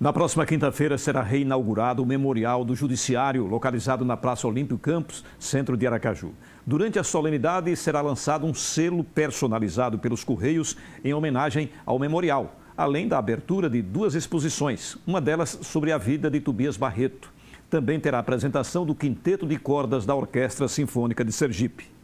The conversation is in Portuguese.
Na próxima quinta-feira será reinaugurado o Memorial do Judiciário, localizado na Praça Olímpio Campos, centro de Aracaju. Durante a solenidade, será lançado um selo personalizado pelos Correios em homenagem ao memorial, além da abertura de duas exposições, uma delas sobre a vida de Tobias Barreto. Também terá a apresentação do quinteto de cordas da Orquestra Sinfônica de Sergipe.